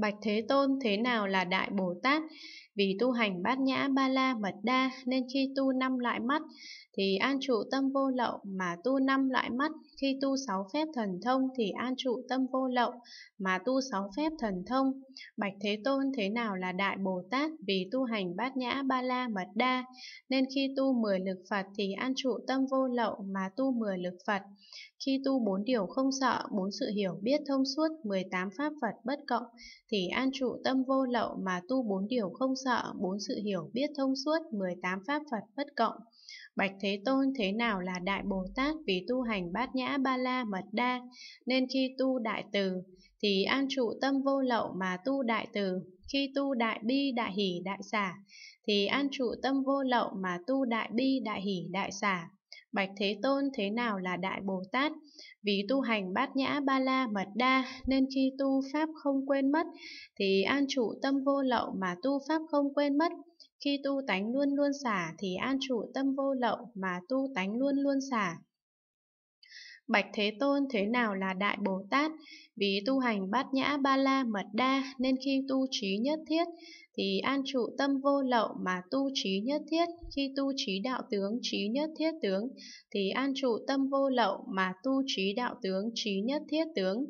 Bạch Thế Tôn thế nào là Đại Bồ Tát? Vì tu hành bát nhã ba la mật đa nên khi tu năm loại mắt thì an trụ tâm vô lậu mà tu năm loại mắt, khi tu sáu phép thần thông thì an trụ tâm vô lậu mà tu sáu phép thần thông. Bạch Thế Tôn thế nào là Đại Bồ Tát vì tu hành bát nhã ba la mật đa nên khi tu mười lực Phật thì an trụ tâm vô lậu mà tu mười lực Phật. Khi tu bốn điều không sợ, bốn sự hiểu biết thông suốt 18 pháp Phật bất cộng thì an trụ tâm vô lậu mà tu bốn điều không sợ, bốn sự hiểu biết thông suốt, 18 pháp Phật bất cộng. Bạch Thế Tôn thế nào là Đại Bồ Tát vì tu hành bát nhã ba la mật đa, nên khi tu đại từ thì an trụ tâm vô lậu mà tu đại từ, khi tu đại bi đại hỷ đại xả thì an trụ tâm vô lậu mà tu đại bi đại hỷ đại xả Bạch Thế Tôn thế nào là Đại Bồ Tát? Vì tu hành bát nhã ba la mật đa nên khi tu Pháp không quên mất thì an trụ tâm vô lậu mà tu Pháp không quên mất. Khi tu tánh luôn luôn xả thì an trụ tâm vô lậu mà tu tánh luôn luôn xả. Bạch Thế Tôn thế nào là Đại Bồ Tát? Vì tu hành bát nhã ba la mật đa nên khi tu trí nhất thiết thì an trụ tâm vô lậu mà tu trí nhất thiết, khi tu trí đạo tướng trí nhất thiết tướng thì an trụ tâm vô lậu mà tu trí đạo tướng trí nhất thiết tướng.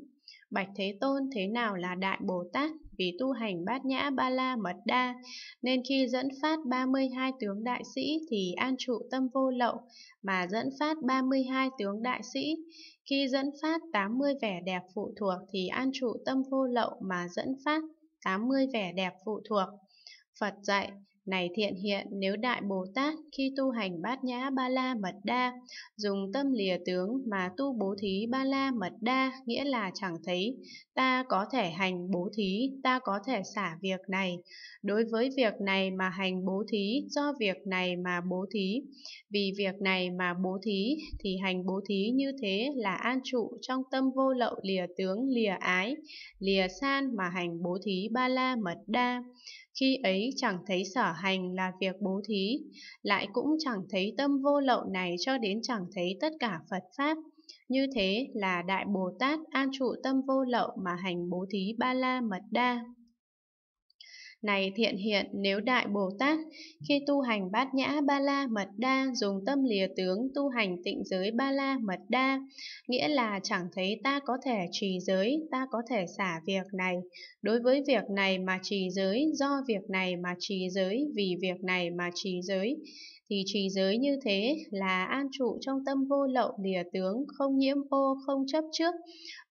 Bạch Thế Tôn thế nào là Đại Bồ Tát? vì tu hành bát nhã ba la mật đa, nên khi dẫn phát 32 tướng đại sĩ thì an trụ tâm vô lậu, mà dẫn phát 32 tướng đại sĩ. Khi dẫn phát 80 vẻ đẹp phụ thuộc thì an trụ tâm vô lậu mà dẫn phát 80 vẻ đẹp phụ thuộc. Phật dạy, này thiện hiện, nếu Đại Bồ Tát khi tu hành bát nhã ba la mật đa, dùng tâm lìa tướng mà tu bố thí ba la mật đa, nghĩa là chẳng thấy, ta có thể hành bố thí, ta có thể xả việc này. Đối với việc này mà hành bố thí, do việc này mà bố thí, vì việc này mà bố thí, thì hành bố thí như thế là an trụ trong tâm vô lậu lìa tướng lìa ái, lìa san mà hành bố thí ba la mật đa khi ấy chẳng thấy sở hành là việc bố thí, lại cũng chẳng thấy tâm vô lậu này cho đến chẳng thấy tất cả Phật Pháp. Như thế là Đại Bồ Tát an trụ tâm vô lậu mà hành bố thí ba la mật đa. Này thiện hiện nếu Đại Bồ Tát, khi tu hành bát nhã ba la mật đa dùng tâm lìa tướng tu hành tịnh giới ba la mật đa, nghĩa là chẳng thấy ta có thể trì giới, ta có thể xả việc này. Đối với việc này mà trì giới, do việc này mà trì giới, vì việc này mà trì giới thì trì giới như thế là an trụ trong tâm vô lậu lìa tướng không nhiễm ô không chấp trước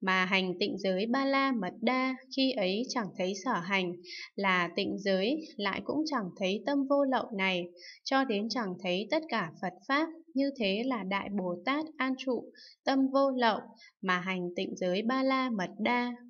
mà hành tịnh giới ba la mật đa khi ấy chẳng thấy sở hành là tịnh giới lại cũng chẳng thấy tâm vô lậu này cho đến chẳng thấy tất cả Phật pháp như thế là đại Bồ Tát an trụ tâm vô lậu mà hành tịnh giới ba la mật đa